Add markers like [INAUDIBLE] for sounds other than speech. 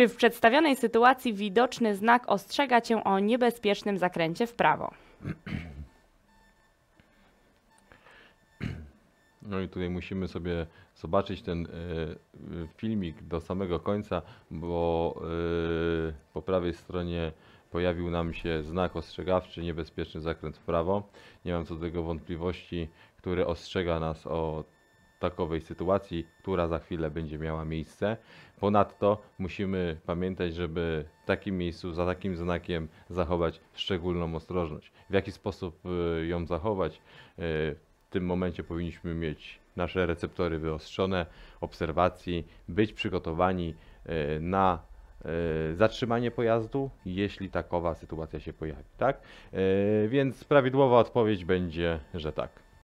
W przedstawionej sytuacji widoczny znak ostrzega cię o niebezpiecznym zakręcie w prawo. [CLEARS THROAT] No i tutaj musimy sobie zobaczyć ten y, filmik do samego końca, bo y, po prawej stronie pojawił nam się znak ostrzegawczy, niebezpieczny zakręt w prawo. Nie mam co do tego wątpliwości, który ostrzega nas o takowej sytuacji, która za chwilę będzie miała miejsce. Ponadto musimy pamiętać, żeby w takim miejscu, za takim znakiem zachować szczególną ostrożność. W jaki sposób y, ją zachować? Y, w tym momencie powinniśmy mieć nasze receptory wyostrzone, obserwacji, być przygotowani y, na zatrzymanie pojazdu, jeśli takowa sytuacja się pojawi, tak? Więc prawidłowa odpowiedź będzie, że tak.